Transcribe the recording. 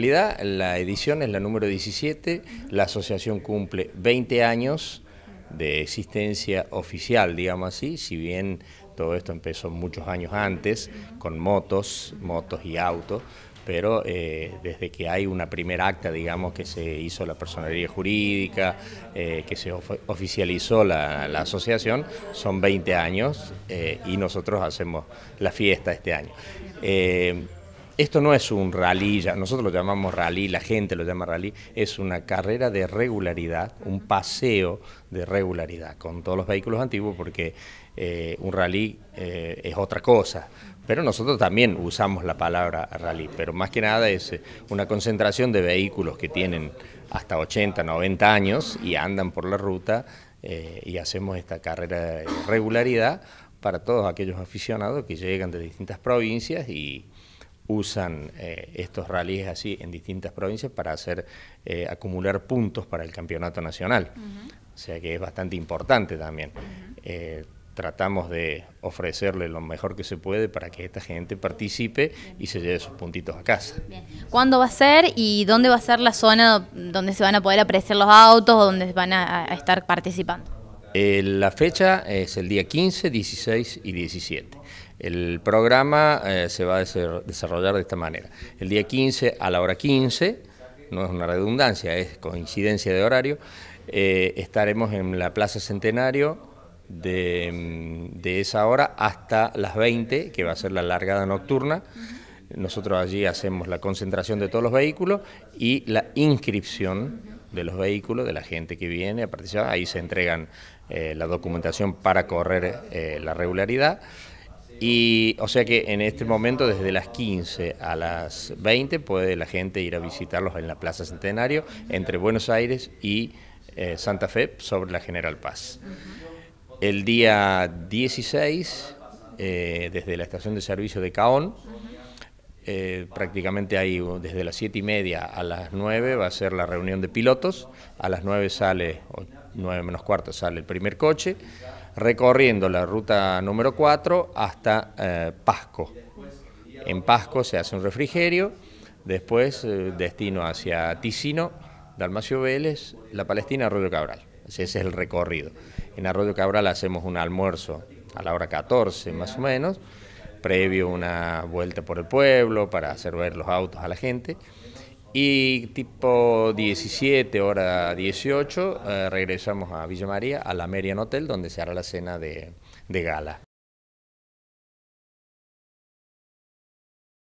realidad la edición es la número 17, la asociación cumple 20 años de existencia oficial, digamos así, si bien todo esto empezó muchos años antes con motos, motos y autos, pero eh, desde que hay una primera acta, digamos, que se hizo la personería jurídica, eh, que se oficializó la, asociación, son 20 años eh, y nosotros hacemos la fiesta este año. Esto no es un rally, nosotros lo llamamos rally, la gente lo llama rally, es una carrera de regularidad, un paseo de regularidad con todos los vehículos antiguos porque eh, un rally eh, es otra cosa. Pero nosotros también usamos la palabra rally, pero más que nada es eh, una concentración de vehículos que tienen hasta 80, 90 años y andan por la ruta y hacemos esta carrera de regularidad para todos aquellos aficionados que llegan de distintas provincias y, usan eh, estos rallies así en distintas provincias para hacer eh, acumular puntos para el campeonato nacional. O sea que es bastante importante también. Eh, tratamos de ofrecerle lo mejor que se puede para que esta gente participe y se lleve sus puntitos a casa. ¿Cuándo va a ser y dónde va a ser la zona donde se van a poder apreciar los autos o donde van a estar participando? Eh, la fecha es el día 15, 16 y 17. El programa eh, se va a desarrollar de esta manera. El día 15 a la hora 15, no es una redundancia, es coincidencia de horario, eh, estaremos en la Plaza Centenario de, mm, de, esa hora hasta las 20, que va a ser la largada nocturna. Nosotros allí hacemos la concentración de todos los vehículos y la inscripción de los vehículos, de la gente que viene a participar. Ahí se entregan eh, la documentación para correr eh, la regularidad. Y o sea que en este momento, desde las 15 a las 20, puede la gente ir a visitarlos en la Plaza Centenario, entre Buenos Aires y eh, Santa Fe, sobre la General Paz. El día 16, desde la estación de servicio de Caón, eh, prácticamente ahí desde las 7 y media a las 9 va a ser la reunión de pilotos, a las 9 sale, 9 menos cuarto sale el primer coche, recorriendo la ruta número 4 hasta eh, Pasco. En Pasco se hace un refrigerio, después eh, destino hacia Ticino, Dalmacio Vélez, La Palestina, Arroyo Cabral. Ese es el recorrido. En Arroyo Cabral hacemos un almuerzo a la hora 14 más o menos previo una vuelta por el pueblo para hacer ver los autos a la gente. Y tipo 17, hora 18, eh, regresamos a Villa María, a la Merian Hotel, donde se hará la cena de gala.